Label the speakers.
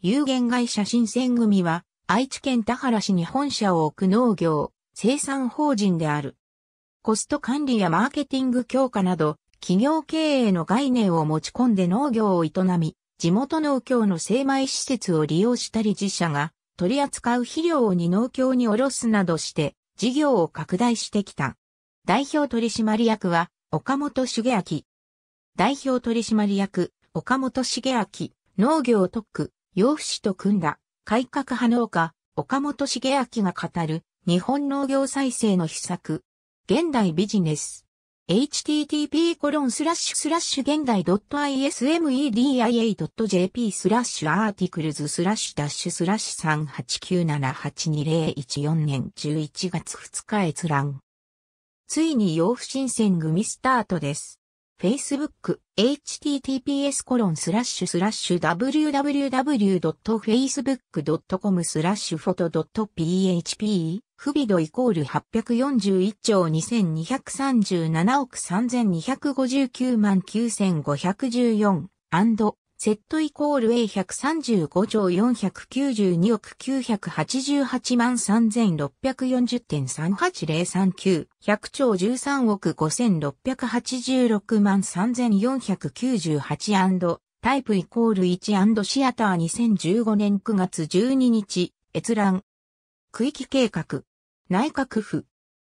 Speaker 1: 有限会社新選組は、愛知県田原市に本社を置く農業、生産法人である。コスト管理やマーケティング強化など、企業経営の概念を持ち込んで農業を営み、地元農協の精米施設を利用したり自社が取り扱う肥料を二農協にろすなどして事業を拡大してきた。代表取締役は岡本茂明。代表取締役岡本茂明農業特区洋父氏と組んだ改革派農家、岡本茂明が語る日本農業再生の秘策。現代ビジネス。http コロンスラッシュスラッシュ現代 .ismedia.jp スラッシュアーティクルズスラッシュダッシュスラッシュ38978214年11月2日閲覧。ついに洋不新選組スタートです。Facebook https コロンスラッシュスラッシュ www.facebook.com スラッシュフォト .php フビドイコール841兆2237億3259万9514セットイコール A135 兆492億988万3640.38039 100兆13億5686万3498タイプイコール1シアター2015年9月12日閲覧区域計画内閣府